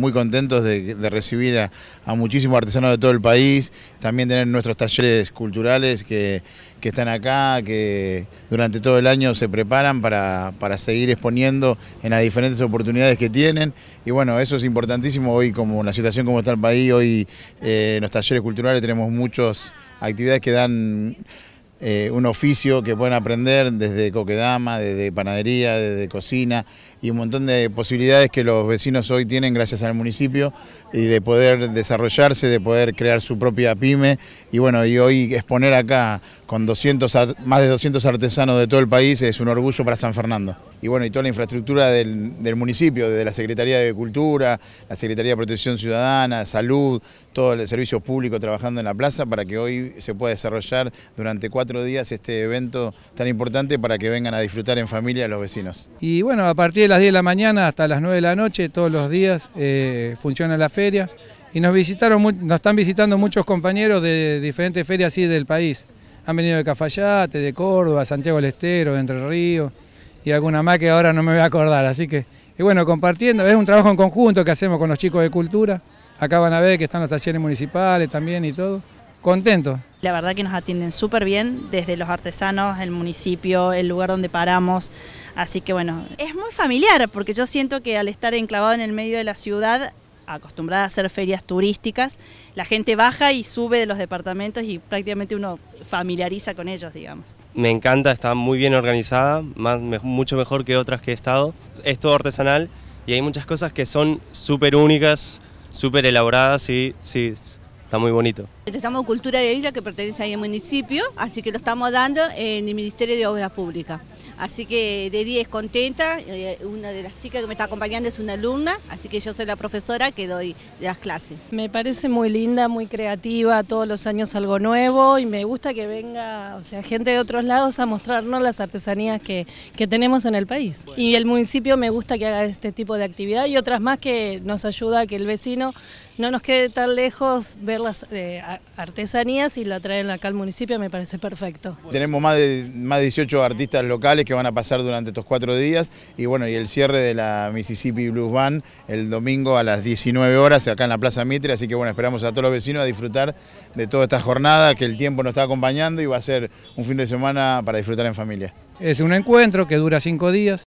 muy contentos de, recibir a, muchísimos artesanos de todo el país, también tener nuestros talleres culturales que, están acá, que durante todo el año se preparan para, seguir exponiendo en las diferentes oportunidades que tienen. Y bueno, eso es importantísimo hoy, como la situación como está el país, hoy eh, en los talleres culturales tenemos muchas actividades que dan eh, un oficio que pueden aprender desde coquedama, desde panadería, desde cocina y un montón de posibilidades que los vecinos hoy tienen gracias al municipio y de poder desarrollarse, de poder crear su propia pyme y bueno, y hoy exponer acá con 200, más de 200 artesanos de todo el país es un orgullo para San Fernando y bueno, y toda la infraestructura del, municipio, desde la Secretaría de Cultura, la Secretaría de Protección Ciudadana, Salud, todos los servicios públicos trabajando en la plaza para que hoy se pueda desarrollar durante cuatro días este evento tan importante para que vengan a disfrutar en familia los vecinos. Y bueno, a partir de las 10 de la mañana hasta las 9 de la noche, todos los días eh, funciona la feria y nos visitaron, nos están visitando muchos compañeros de diferentes ferias así del país. Han venido de Cafayate, de Córdoba, Santiago del Estero, de Entre Ríos y alguna más que ahora no me voy a acordar. Así que, y bueno, compartiendo, es un trabajo en conjunto que hacemos con los chicos de cultura. Acá van a ver que están los talleres municipales también y todo. ...contento. La verdad que nos atienden súper bien, desde los artesanos, el municipio, el lugar donde paramos. Así que bueno, es muy familiar, porque yo siento que al estar enclavado en el medio de la ciudad acostumbrada a hacer ferias turísticas, la gente baja y sube de los departamentos y prácticamente uno familiariza con ellos, digamos. Me encanta, está muy bien organizada, mucho mejor que otras que he estado. Es todo artesanal y hay muchas cosas que son súper únicas, súper elaboradas y sí, está muy bonito. Estamos en Cultura de Isla, que pertenece ahí al municipio, así que lo estamos dando en el Ministerio de Obras Públicas. Así que de es contenta, eh, una de las chicas que me está acompañando es una alumna, así que yo soy la profesora que doy las clases. Me parece muy linda, muy creativa, todos los años algo nuevo y me gusta que venga o sea, gente de otros lados a mostrarnos las artesanías que, tenemos en el país. Y el municipio me gusta que haga este tipo de actividad y otras más que nos ayuda a que el vecino no nos quede tan lejos verlas eh, artesanías y la traen acá al municipio, me parece perfecto. Tenemos más de, más 18 artistas locales que van a pasar durante estos cuatro días y bueno, y el cierre de la Mississippi Blues Band el domingo a las 19 horas acá en la Plaza Mitre, así que bueno, esperamos a todos los vecinos a disfrutar de toda esta jornada que el tiempo nos está acompañando y va a ser un fin de semana para disfrutar en familia. Es un encuentro que dura cinco días,